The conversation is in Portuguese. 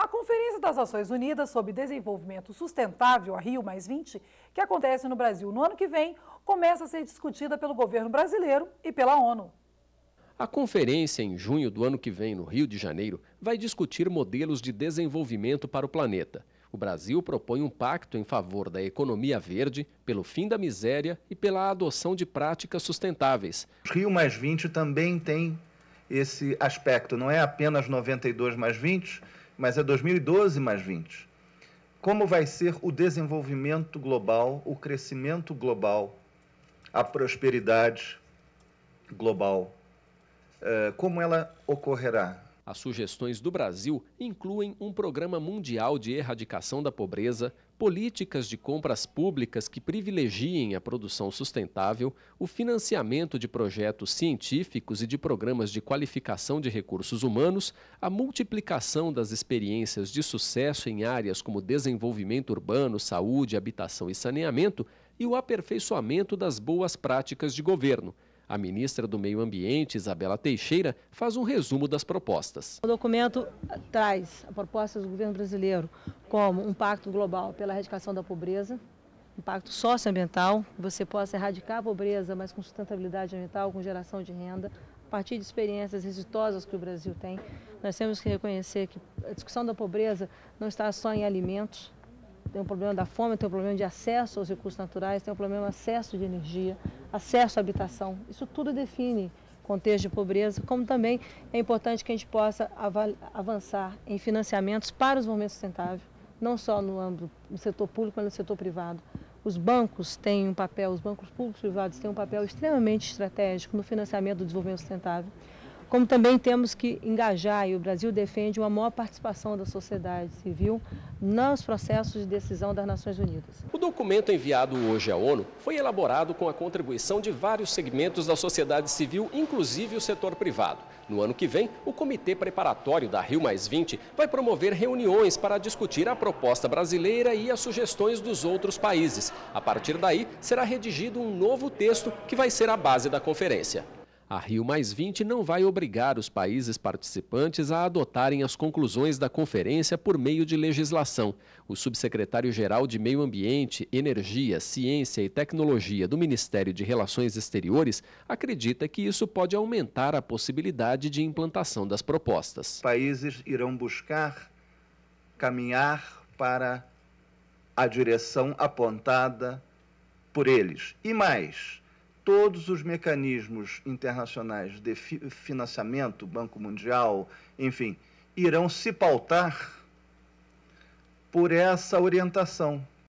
A Conferência das Nações Unidas sobre Desenvolvimento Sustentável, a Rio que acontece no Brasil no ano que vem, começa a ser discutida pelo governo brasileiro e pela ONU. A conferência, em junho do ano que vem, no Rio de Janeiro, vai discutir modelos de desenvolvimento para o planeta. O Brasil propõe um pacto em favor da economia verde, pelo fim da miséria e pela adoção de práticas sustentáveis. Rio também tem esse aspecto, não é apenas 92 mais 20, mas é 2012 mais 20. Como vai ser o desenvolvimento global, o crescimento global, a prosperidade global? Eh, como ela ocorrerá? As sugestões do Brasil incluem um programa mundial de erradicação da pobreza, políticas de compras públicas que privilegiem a produção sustentável, o financiamento de projetos científicos e de programas de qualificação de recursos humanos, a multiplicação das experiências de sucesso em áreas como desenvolvimento urbano, saúde, habitação e saneamento e o aperfeiçoamento das boas práticas de governo. A ministra do Meio Ambiente, Isabela Teixeira, faz um resumo das propostas. O documento traz a proposta do governo brasileiro como um pacto global pela erradicação da pobreza, um pacto socioambiental, você possa erradicar a pobreza, mas com sustentabilidade ambiental, com geração de renda, a partir de experiências exitosas que o Brasil tem. Nós temos que reconhecer que a discussão da pobreza não está só em alimentos, tem um problema da fome, tem um problema de acesso aos recursos naturais, tem um problema de acesso de energia, acesso à habitação. Isso tudo define contexto de pobreza, como também é importante que a gente possa avançar em financiamentos para o desenvolvimento sustentável, não só no âmbito do setor público, mas no setor privado. Os bancos têm um papel, os bancos públicos e privados têm um papel extremamente estratégico no financiamento do desenvolvimento sustentável como também temos que engajar, e o Brasil defende uma maior participação da sociedade civil nos processos de decisão das Nações Unidas. O documento enviado hoje à ONU foi elaborado com a contribuição de vários segmentos da sociedade civil, inclusive o setor privado. No ano que vem, o Comitê Preparatório da Rio vai promover reuniões para discutir a proposta brasileira e as sugestões dos outros países. A partir daí, será redigido um novo texto que vai ser a base da conferência. A Rio não vai obrigar os países participantes a adotarem as conclusões da conferência por meio de legislação. O subsecretário-geral de Meio Ambiente, Energia, Ciência e Tecnologia do Ministério de Relações Exteriores acredita que isso pode aumentar a possibilidade de implantação das propostas. Os países irão buscar caminhar para a direção apontada por eles. E mais todos os mecanismos internacionais de financiamento, Banco Mundial, enfim, irão se pautar por essa orientação